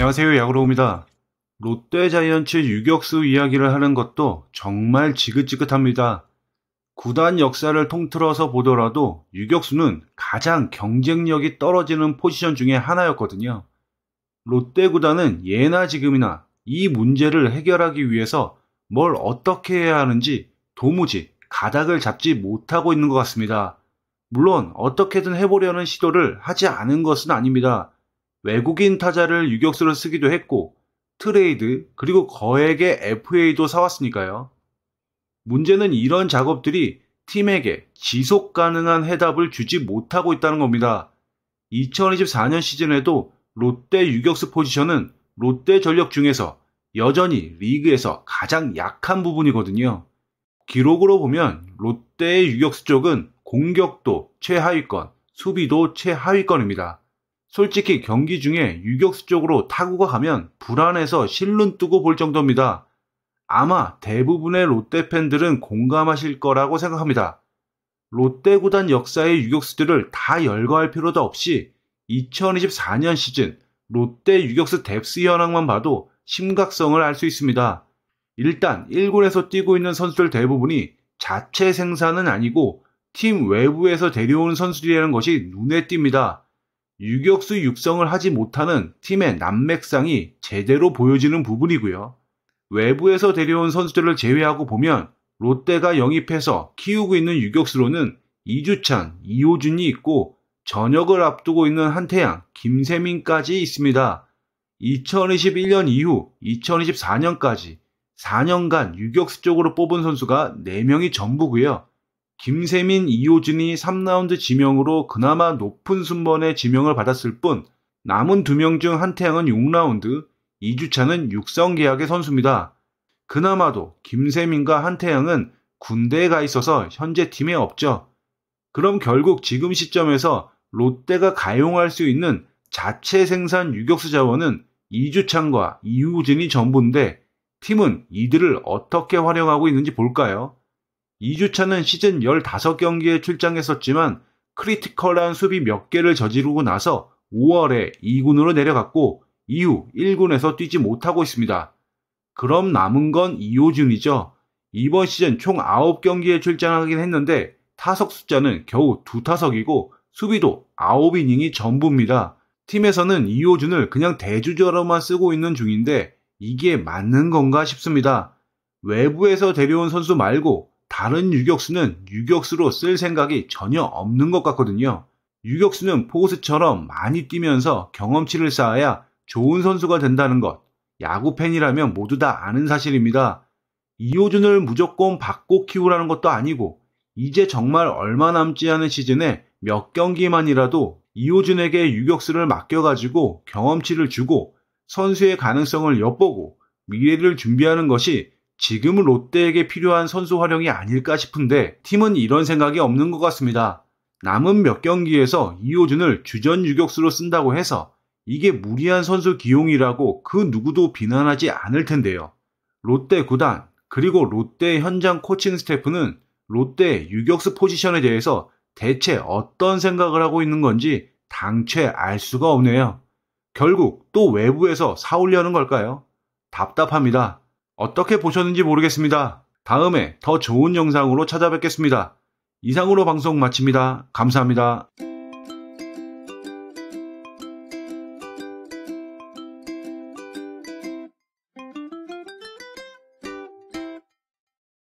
안녕하세요. 야구로우입니다. 롯데 자이언츠 유격수 이야기를 하는 것도 정말 지긋지긋합니다. 구단 역사를 통틀어서 보더라도 유격수는 가장 경쟁력이 떨어지는 포지션 중에 하나였거든요. 롯데 구단은 예나 지금이나 이 문제를 해결하기 위해서 뭘 어떻게 해야 하는지 도무지 가닥을 잡지 못하고 있는 것 같습니다. 물론 어떻게든 해보려는 시도를 하지 않은 것은 아닙니다. 외국인 타자를 유격수로 쓰기도 했고 트레이드 그리고 거액의 FA도 사왔으니까요. 문제는 이런 작업들이 팀에게 지속 가능한 해답을 주지 못하고 있다는 겁니다. 2024년 시즌에도 롯데 유격수 포지션은 롯데 전력 중에서 여전히 리그에서 가장 약한 부분이거든요. 기록으로 보면 롯데의 유격수 쪽은 공격도 최하위권, 수비도 최하위권입니다. 솔직히 경기 중에 유격수 쪽으로 타구가 가면 불안해서 실눈 뜨고 볼 정도입니다. 아마 대부분의 롯데 팬들은 공감하실 거라고 생각합니다. 롯데 구단 역사의 유격수들을 다 열거할 필요도 없이 2024년 시즌 롯데 유격수 뎁스 현황만 봐도 심각성을 알 수 있습니다. 일단 1군에서 뛰고 있는 선수들 대부분이 자체 생산은 아니고 팀 외부에서 데려온 선수들이라는 것이 눈에 띕니다. 유격수 육성을 하지 못하는 팀의 난맥상이 제대로 보여지는 부분이고요. 외부에서 데려온 선수들을 제외하고 보면 롯데가 영입해서 키우고 있는 유격수로는 이주찬, 이호준이 있고 전역을 앞두고 있는 한태양, 김세민까지 있습니다. 2021년 이후 2024년까지 4년간 유격수 쪽으로 뽑은 선수가 4명이 전부고요. 김세민, 이호진이 3라운드 지명으로 그나마 높은 순번의 지명을 받았을 뿐 남은 두 명 중 한태양은 6라운드, 이주차은 육성 계약의 선수입니다. 그나마도 김세민과 한태양은 군대에 가 있어서 현재 팀에 없죠. 그럼 결국 지금 시점에서 롯데가 가용할 수 있는 자체 생산 유격수 자원은 이주창과 이우진이 전부인데 팀은 이들을 어떻게 활용하고 있는지 볼까요? 2주차는 시즌 15경기에 출장했었지만 크리티컬한 수비 몇 개를 저지르고 나서 5월에 2군으로 내려갔고 이후 1군에서 뛰지 못하고 있습니다. 그럼 남은 건 이호준이죠. 이번 시즌 총 9경기에 출장하긴 했는데 타석 숫자는 겨우 2타석이고 수비도 9이닝이 전부입니다. 팀에서는 이호준을 그냥 대주자로만 쓰고 있는 중인데 이게 맞는 건가 싶습니다. 외부에서 데려온 선수 말고 다른 유격수는 유격수로 쓸 생각이 전혀 없는 것 같거든요. 유격수는 포스처럼 많이 뛰면서 경험치를 쌓아야 좋은 선수가 된다는 것, 야구 팬이라면 모두 다 아는 사실입니다. 이호준을 무조건 받고 키우라는 것도 아니고, 이제 정말 얼마 남지 않은 시즌에 몇 경기만이라도 이호준에게 유격수를 맡겨가지고 경험치를 주고 선수의 가능성을 엿보고 미래를 준비하는 것이 지금 은 롯데에게 필요한 선수 활용이 아닐까 싶은데 팀은 이런 생각이 없는 것 같습니다. 남은 몇 경기에서 이호준을 주전 유격수로 쓴다고 해서 이게 무리한 선수 기용이라고 그 누구도 비난하지 않을 텐데요. 롯데 구단 그리고 롯데 현장 코칭 스태프는 롯데 유격수 포지션에 대해서 대체 어떤 생각을 하고 있는 건지 당최 알 수가 없네요. 결국 또 외부에서 사오려는 걸까요? 답답합니다. 어떻게 보셨는지 모르겠습니다. 다음에 더 좋은 영상으로 찾아뵙겠습니다. 이상으로 방송 마칩니다. 감사합니다.